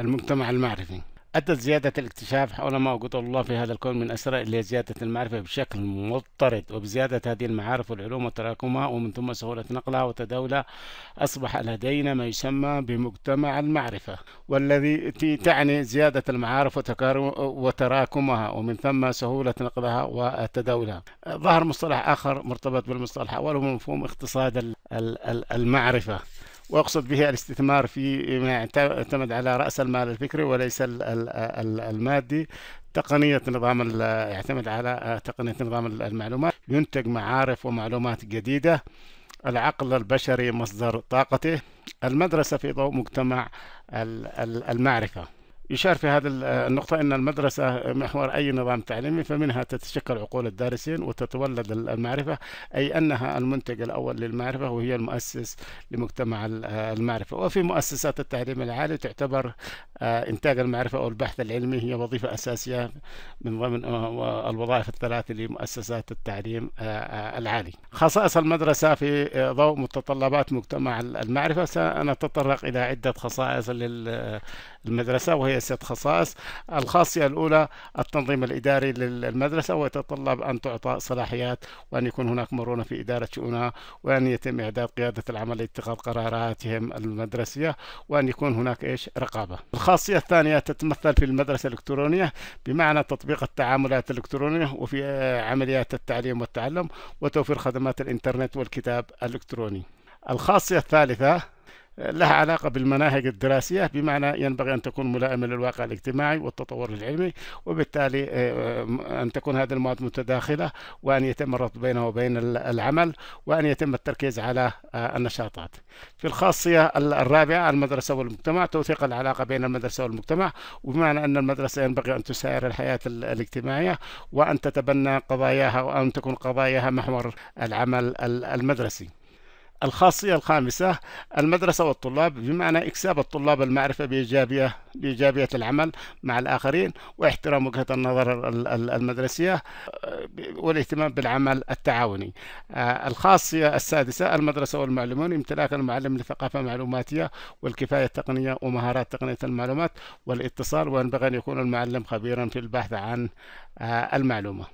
المجتمع المعرفي أدت زيادة الاكتشاف حول ما وجد الله في هذا الكون من أسرار إلى زيادة المعرفة بشكل مضطرد وبزيادة هذه المعارف والعلوم وتراكمها ومن ثم سهولة نقلها وتداولها أصبح لدينا ما يسمى بمجتمع المعرفة والذي تعني زيادة المعارف وتراكمها ومن ثم سهولة نقلها وتداولها ظهر مصطلح آخر مرتبط بالمصطلح هو مفهوم اقتصاد المعرفة وأقصد به الاستثمار في ما يعتمد على رأس المال الفكري وليس المادي تقنية نظام يعتمد على تقنية نظام المعلومات ينتج معارف ومعلومات جديدة العقل البشري مصدر طاقته المدرسة في ضوء مجتمع المعرفة يشار في هذه النقطة أن المدرسة محور أي نظام تعليمي فمنها تتشكل عقول الدارسين وتتولد المعرفة أي أنها المنتج الأول للمعرفة وهي المؤسس لمجتمع المعرفة وفي مؤسسات التعليم العالي تعتبر آه، إنتاج المعرفة أو البحث العلمي هي وظيفة أساسية من ضمن آه، الوظائف الثلاث لمؤسسات التعليم آه، العالي خصائص المدرسة في ضوء متطلبات مجتمع المعرفة سنتطرق إلى عدة خصائص للمدرسة وهي سياسات خصائص الخاصية الأولى التنظيم الإداري للمدرسة ويتطلب أن تعطى صلاحيات وأن يكون هناك مرونة في إدارة شؤونها وأن يتم إعداد قيادة العمل لاتخاذ قراراتهم المدرسية وأن يكون هناك إيش رقابة الخاصية الثانية تتمثل في المدرسة الإلكترونية بمعنى تطبيق التعاملات الإلكترونية وفي عمليات التعليم والتعلم وتوفير خدمات الإنترنت والكتاب الإلكتروني الخاصية الثالثة لها علاقة بالمناهج الدراسية بمعنى ينبغي أن تكون ملائمة للواقع الاجتماعي والتطور العلمي وبالتالي آه، أن تكون هذه المواد متداخلة وأن يتم الربط بينها وبين العمل وأن يتم التركيز على آه، النشاطات في الخاصية الرابعة المدرسة والمجتمع توثيق العلاقة بين المدرسة والمجتمع وبمعنى أن المدرسة ينبغي أن تساير الحياة الاجتماعية وأن تتبنى قضاياها وأن تكون قضاياها محور العمل المدرسي الخاصية الخامسة المدرسة والطلاب بمعنى إكساب الطلاب المعرفة بإيجابية بإيجابية العمل مع الآخرين واحترام وجهة النظر المدرسية آه، والاهتمام بالعمل التعاوني آه، الخاصية السادسة المدرسة والمعلمون امتلاك المعلم لثقافة معلوماتية والكفاية التقنية ومهارات تقنية المعلومات والاتصال وينبغي أن يكون المعلم خبيرا في البحث عن آه، المعلومة